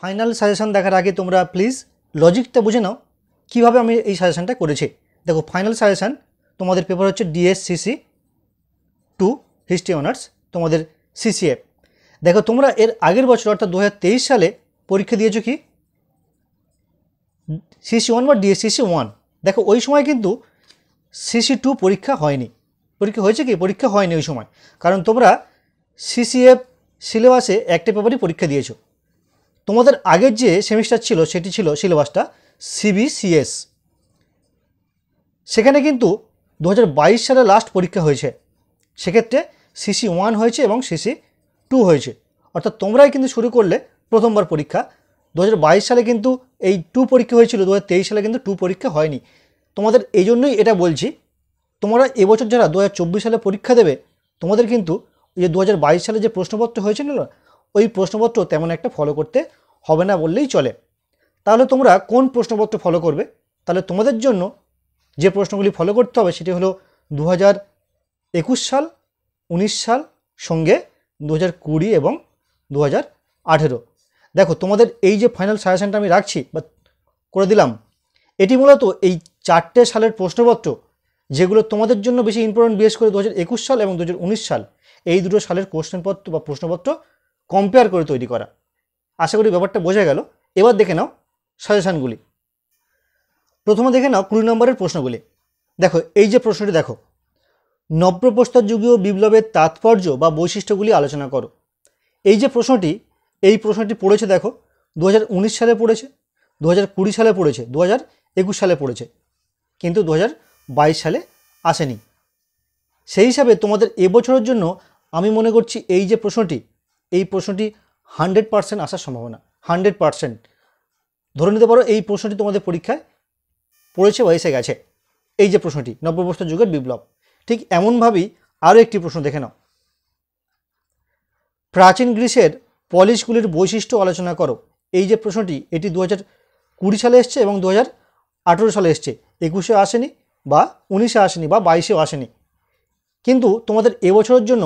final suggestion দেখার আগে তোমরা প্লিজ লজিকটা বুঝে নাও কীভাবে আমি এই সাজেশানটা করেছি দেখো ফাইনাল সাজেশান তোমাদের পেপার হচ্ছে ডিএসসিসি টু হিস্ট্রি অনার্স তোমাদের সিসিএফ দেখো তোমরা এর আগের বছর অর্থাৎ দু সালে পরীক্ষা দিয়েছো কি সিসি ওয়ান বা ডিএসসিসি ওয়ান দেখো ওই সময় কিন্তু সিসি টু পরীক্ষা হয়নি পরীক্ষা হয়েছে কি পরীক্ষা হয়নি ওই সময় কারণ তোমরা সিসিএফ সিলেবাসে একটা পেপারই পরীক্ষা দিয়েছো তোমাদের আগের যে সেমিস্টার ছিল সেটি ছিল সিলেবাসটা সিবিসিএস সেখানে কিন্তু দু সালে লাস্ট পরীক্ষা হয়েছে সেক্ষেত্রে সিসি ওয়ান হয়েছে এবং সিসি টু হয়েছে অর্থাৎ তোমরাই কিন্তু শুরু করলে প্রথমবার পরীক্ষা দু সালে কিন্তু এই টু পরীক্ষা হয়েছিল দু সালে কিন্তু টু পরীক্ষা হয়নি তোমাদের এই জন্যই এটা বলছি তোমরা এবছর যারা দু সালে পরীক্ষা দেবে তোমাদের কিন্তু যে দু সালে যে প্রশ্নপত্র হয়েছিল না ওই প্রশ্নপত্র তেমন একটা ফলো করতে হবে না বললেই চলে তাহলে তোমরা কোন প্রশ্নপত্র ফলো করবে তাহলে তোমাদের জন্য যে প্রশ্নগুলি ফলো করতে হবে সেটি হলো দু একুশ সাল উনিশ সাল সঙ্গে দু হাজার কুড়ি এবং দু হাজার আঠেরো দেখো তোমাদের এই যে ফাইনাল সাজেশনটা আমি রাখছি বা করে দিলাম এটি মূলত এই চারটে সালের প্রশ্নপত্র যেগুলো তোমাদের জন্য বেশি ইম্পর্টেন্ট বিশেষ করে দু সাল এবং দু সাল এই দুটো সালের কোশ্চেনপত্র বা প্রশ্নপত্র কম্পেয়ার করে তৈরি করা আশা করি ব্যাপারটা বোঝা গেল এবার দেখে নাও সাজেশানগুলি প্রথমে দেখে নাও কুড়ি নম্বরের প্রশ্নগুলি দেখো এই যে প্রশ্নটি দেখো নব্যপ্রস্তর যুগীয় বিপ্লবের তাৎপর্য বা বৈশিষ্ট্যগুলি আলোচনা করো এই যে প্রশ্নটি এই প্রশ্নটি পড়েছে দেখো দু সালে পড়েছে দু সালে পড়েছে দু সালে পড়েছে কিন্তু দু সালে আসেনি সেই হিসাবে তোমাদের এবছরের জন্য আমি মনে করছি এই যে প্রশ্নটি এই প্রশ্নটি হান্ড্রেড পার্সেন্ট আসার সম্ভাবনা হান্ড্রেড পার্সেন্ট ধরে নিতে পারো এই প্রশ্নটি তোমাদের পরীক্ষায় পড়েছে বা এসে গেছে এই যে প্রশ্নটি নব্যবস্থ যুগের বিপ্লব ঠিক এমনভাবেই আরও একটি প্রশ্ন দেখে নাও প্রাচীন গ্রীসের পলিশগুলির বৈশিষ্ট্য আলোচনা করো এই যে প্রশ্নটি এটি দু হাজার কুড়ি সালে এসছে এবং দু হাজার আঠেরো সালে এসছে একুশে আসেনি বা উনিশে আসেনি বা বাইশেও আসেনি কিন্তু তোমাদের এবছরের জন্য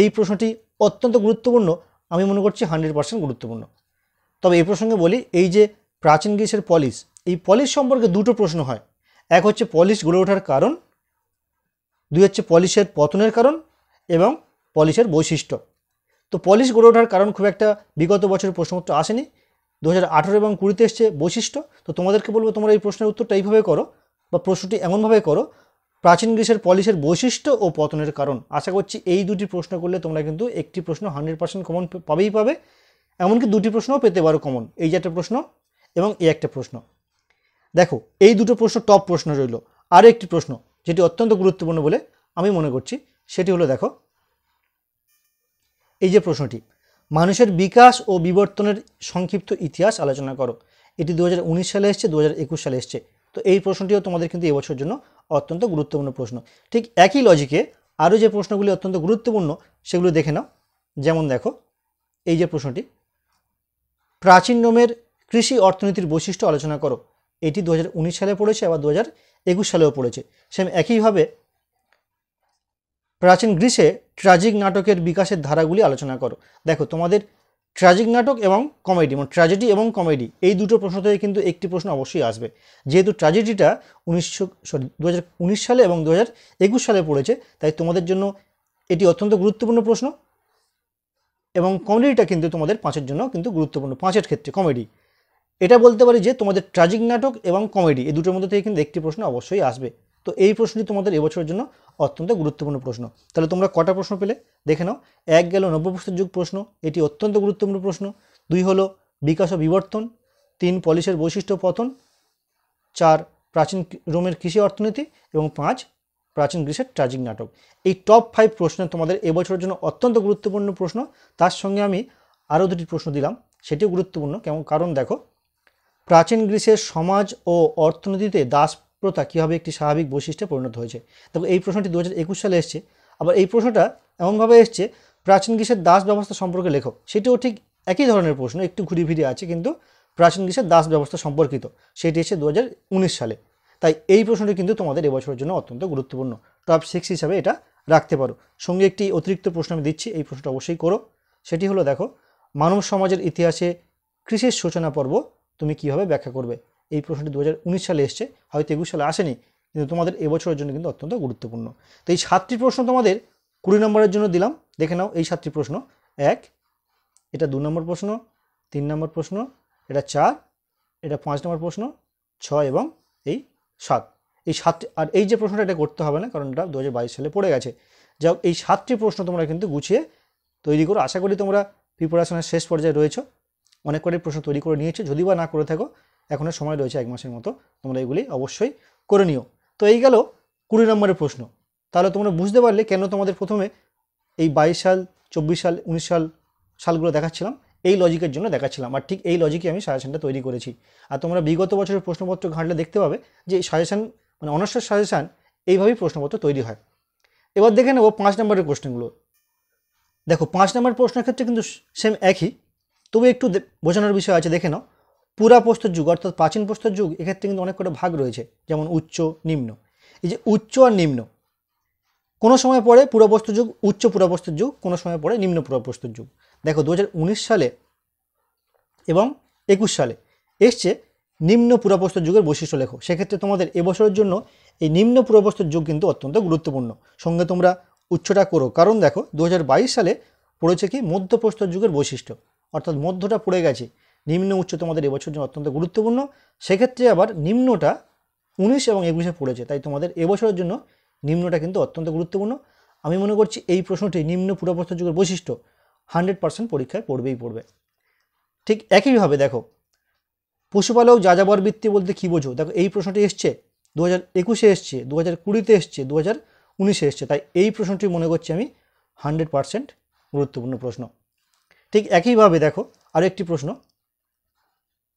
এই প্রশ্নটি অত্যন্ত গুরুত্বপূর্ণ আমি মনে করছি হান্ড্রেড পার্সেন্ট গুরুত্বপূর্ণ তবে এই প্রসঙ্গে বলি এই যে প্রাচীন গ্রিসের পলিস এই পলিস সম্পর্কে দুটো প্রশ্ন হয় এক হচ্ছে পলিশ গড়ে ওঠার কারণ দুই হচ্ছে পলিশের পতনের কারণ এবং পলিশের বৈশিষ্ট্য তো পলিশ গড়ে ওঠার কারণ খুব একটা বিগত বছরের প্রশ্নপত্র আসেনি দু হাজার এবং কুড়িতে এসছে বৈশিষ্ট্য তো তোমাদেরকে বলবো তোমরা এই প্রশ্নের উত্তরটা এইভাবে করো বা প্রশ্নটি এমনভাবে করো প্রাচীন গ্রীসের পলিসের বৈশিষ্ট্য ও পতনের কারণ আশা করছি এই দুটি প্রশ্ন করলে তোমরা কিন্তু একটি প্রশ্ন হান্ড্রেড পার্সেন্ট কমন পাবেই পাবে এমনকি দুটি প্রশ্নও পেতে পারো কমন এই যে একটা প্রশ্ন এবং এই একটা প্রশ্ন দেখো এই দুটো প্রশ্ন টপ প্রশ্ন রইল আরও একটি প্রশ্ন যেটি অত্যন্ত গুরুত্বপূর্ণ বলে আমি মনে করছি সেটি হলো দেখো এই যে প্রশ্নটি মানুষের বিকাশ ও বিবর্তনের সংক্ষিপ্ত ইতিহাস আলোচনা করো এটি দু সালে এসছে দু সালে এসছে তো এই প্রশ্নটিও তোমাদের কিন্তু এবছরের জন্য অত্যন্ত গুরুত্বপূর্ণ প্রশ্ন ঠিক একই লজিকে আরও যে প্রশ্নগুলি অত্যন্ত গুরুত্বপূর্ণ সেগুলো দেখে নাও যেমন দেখো এই যে প্রশ্নটি প্রাচীন রোমের কৃষি অর্থনীতির বৈশিষ্ট্য আলোচনা করো এটি দু সালে পড়েছে আবার দু হাজার সালেও পড়েছে সেম একইভাবে প্রাচীন গ্রীসে ট্রাজিক নাটকের বিকাশের ধারাগুলি আলোচনা করো দেখো তোমাদের ট্র্যাজিক নাটক এবং কমেডি মানে ট্র্যাজেডি এবং কমেডি এই দুটো প্রশ্ন থেকে কিন্তু একটি প্রশ্ন অবশ্যই আসবে যেহেতু ট্র্যাজেডিটা উনিশশো সরি দু সালে এবং দু সালে পড়েছে তাই তোমাদের জন্য এটি অত্যন্ত গুরুত্বপূর্ণ প্রশ্ন এবং কমেডিটা কিন্তু তোমাদের পাঁচের জন্য কিন্তু গুরুত্বপূর্ণ পাঁচের ক্ষেত্রে কমেডি এটা বলতে পারি যে তোমাদের ট্র্যাজিক নাটক এবং কমেডি এই দুটোর মধ্যে থেকে কিন্তু একটি প্রশ্ন অবশ্যই আসবে তো এই প্রশ্নটি তোমাদের এবছরের জন্য অত্যন্ত গুরুত্বপূর্ণ প্রশ্ন তাহলে তোমরা কটা প্রশ্ন পেলে দেখে নাও এক গেল নব্যপ্রস্তর যুগ প্রশ্ন এটি অত্যন্ত গুরুত্বপূর্ণ প্রশ্ন দুই হলো বিকাশ ও বিবর্তন তিন পলিশের বৈশিষ্ট্য পতন চার প্রাচীন রোমের কৃষি অর্থনীতি এবং পাঁচ প্রাচীন গ্রীসের ট্রাজিক নাটক এই টপ ফাইভ প্রশ্ন তোমাদের এবছরের জন্য অত্যন্ত গুরুত্বপূর্ণ প্রশ্ন তার সঙ্গে আমি আরও দুটি প্রশ্ন দিলাম সেটিও গুরুত্বপূর্ণ কেমন কারণ দেখো প্রাচীন গ্রীসের সমাজ ও অর্থনীতিতে দাস প্রথা কীভাবে একটি স্বাভাবিক বৈশিষ্ট্যে পরিণত হয়েছে তবে এই প্রশ্নটি দু একুশ সালে এসছে আবার এই প্রশ্নটা এমনভাবে এসছে প্রাচীন গ্রীষের দাস ব্যবস্থা সম্পর্কে লেখো সেটিও ঠিক একই ধরনের প্রশ্ন একটু ঘুরি ফিরে আছে কিন্তু প্রাচীন গ্রীষের দাস ব্যবস্থা সম্পর্কিত সেটি এসে দু সালে তাই এই প্রশ্নটি কিন্তু তোমাদের এবছরের জন্য অত্যন্ত গুরুত্বপূর্ণ টপ সিক্স হিসাবে এটা রাখতে পারো সঙ্গে একটি অতিরিক্ত প্রশ্ন আমি দিচ্ছি এই প্রশ্নটা অবশ্যই করো সেটি হলো দেখো মানব সমাজের ইতিহাসে কৃষির সূচনা পর্ব তুমি কিভাবে ব্যাখ্যা করবে এই প্রশ্নটি দু সালে এসছে হয়তো একুশ সালে আসেনি কিন্তু তোমাদের এবছরের জন্য কিন্তু অত্যন্ত গুরুত্বপূর্ণ তো এই সাতটি প্রশ্ন তোমাদের কুড়ি নম্বরের জন্য দিলাম দেখে নাও এই সাতটি প্রশ্ন এক এটা দু নম্বর প্রশ্ন তিন নম্বর প্রশ্ন এটা চার এটা পাঁচ নম্বর প্রশ্ন ছয় এবং এই সাত এই সাতটি আর এই যে প্রশ্নটা এটা করতে হবে না কারণ এটা দু সালে পড়ে গেছে যাও এই সাতটি প্রশ্ন তোমরা কিন্তু গুছিয়ে তৈরি করো আশা করি তোমরা প্রিপারেশনের শেষ পর্যায়ে রয়েছ অনেক কটাই প্রশ্ন তৈরি করে নিয়েছো যদি বা না করে থাকো এখনও সময় রয়েছে এক মাসের মতো তোমরা এগুলি অবশ্যই করে নিও তো এই গেল কুড়ি নম্বরের প্রশ্ন তাহলে তোমরা বুঝতে পারলে কেন তোমাদের প্রথমে এই বাইশ সাল চব্বিশ সাল উনিশ সাল সালগুলো দেখাচ্ছিলাম এই লজিকের জন্য দেখাচ্ছিলাম আর ঠিক এই লজিকে আমি সাজেশনটা তৈরি করেছি আর তোমরা বিগত বছরের প্রশ্নপত্র ঘাঁটলে দেখতে পাবে যে সাজেশান মানে অনার্সের সাজেশান এইভাবেই প্রশ্নপত্র তৈরি হয় এবার দেখে নেবো পাঁচ নম্বরের প্রশ্নগুলো দেখো পাঁচ নম্বর প্রশ্নের ক্ষেত্রে কিন্তু সেম একই তবে একটু বোঝানোর বিষয় আছে দেখে নাও পুরা প্রস্তর যুগ অর্থাৎ প্রাচীন প্রস্তর যুগ এক্ষেত্রে কিন্তু অনেক কটা ভাগ রয়েছে যেমন উচ্চ নিম্ন এই যে উচ্চ আর নিম্ন কোনো সময় পরে পুরাপ্রস্তর যুগ উচ্চ পুরাপ্রস্তর যুগ কোনো সময় পরে নিম্ন পুরাপ্রস্তর যুগ দেখো দু সালে এবং একুশ সালে এসছে নিম্ন পুরাপ্রস্তর যুগের বৈশিষ্ট্য লেখো সেক্ষেত্রে তোমাদের এবছরের জন্য এই নিম্ন পুরাপ্রস্তর যুগ কিন্তু অত্যন্ত গুরুত্বপূর্ণ সঙ্গে তোমরা উচ্চটা করো কারণ দেখো দু সালে পড়েছে কি মধ্যপ্রস্তর যুগের বৈশিষ্ট্য অর্থাৎ মধ্যটা পড়ে গেছে নিম্ন উচ্চ তোমাদের এবছর জন্য অত্যন্ত গুরুত্বপূর্ণ সেক্ষেত্রে আবার নিম্নটা উনিশ এবং একুশে পড়েছে তাই তোমাদের এবছরের জন্য নিম্নটা কিন্তু অত্যন্ত গুরুত্বপূর্ণ আমি মনে করছি এই প্রশ্নটি নিম্ন পুরাপ্রশ্ন যুগের বৈশিষ্ট্য হান্ড্রেড পার্সেন্ট পরীক্ষায় পড়বেই পড়বে ঠিক একইভাবে দেখো পশুপালক যাযাবরবৃত্তি বলতে কী বোঝো দেখো এই প্রশ্নটি এসছে দু হাজার একুশে এসছে দু হাজার কুড়িতে এসছে দু হাজার উনিশে এসছে তাই এই প্রশ্নটি মনে করছি আমি হান্ড্রেড পার্সেন্ট গুরুত্বপূর্ণ প্রশ্ন ঠিক একইভাবে দেখো আরেকটি প্রশ্ন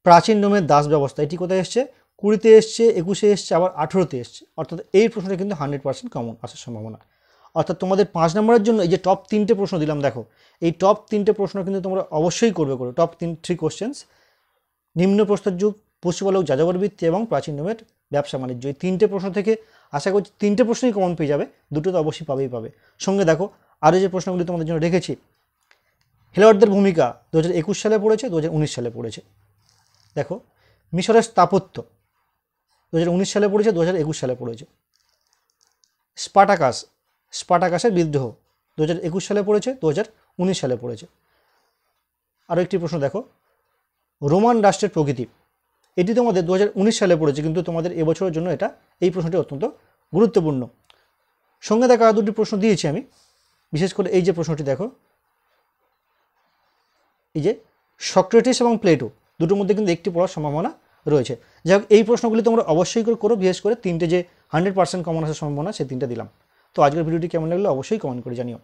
প্রাচীন রোমের দাস ব্যবস্থা এটি কোথায় এসছে কুড়িতে এসছে একুশে এসছে আবার আঠেরোতে এসছে অর্থাৎ এই প্রশ্নটা কিন্তু হান্ড্রেড পার্সেন্ট কমন আসার সম্ভাবনা অর্থাৎ তোমাদের পাঁচ নম্বরের জন্য এই যে টপ তিনটে প্রশ্ন দিলাম দেখো এই টপ তিনটে প্রশ্ন কিন্তু তোমরা অবশ্যই করবে করো টপ তিন থ্রি কোশ্চেন্স নিম্ন প্রস্তর যুগ পশুপালক যাযাবর বৃত্তি এবং প্রাচীন রোমের ব্যবসা বাণিজ্য এই তিনটে প্রশ্ন থেকে আশা করছি তিনটে প্রশ্নই কমন পেয়ে যাবে দুটো তো অবশ্যই পাবেই পাবে সঙ্গে দেখো আরও যে প্রশ্নগুলি তোমাদের জন্য রেখেছি খেলোয়াড়দের ভূমিকা দু সালে পড়েছে দু সালে পড়েছে দেখো মিশরের স্থাপত্য দু সালে পড়েছে দু সালে পড়েছে স্পাটাকাস স্পাটাকাসের বিদ্রোহ দু সালে পড়েছে দু সালে পড়েছে আরও একটি প্রশ্ন দেখো রোমান রাষ্ট্রের প্রকৃতি এটি তোমাদের দু সালে পড়েছে কিন্তু তোমাদের এবছরের জন্য এটা এই প্রশ্নটি অত্যন্ত গুরুত্বপূর্ণ সঙ্গে দেখা দুটি প্রশ্ন দিয়েছি আমি বিশেষ করে এই যে প্রশ্নটি দেখো এই যে সক্রেটিস এবং প্লেটো দুটোর মধ্যে কিন্তু একটি পড়ার সম্ভাবনা রয়েছে যাই হোক এই প্রশ্নগুলি তোমরা অবশ্যই করে করো বিশেষ করে তিনটে যে হান্ড্রেড পার্সেন্ট কমন আসার সম্ভাবনা সেই তিনটা দিলাম তো আজকের ভিডিওটি কেমন লাগলো অবশ্যই কমেন্ট করে জানিও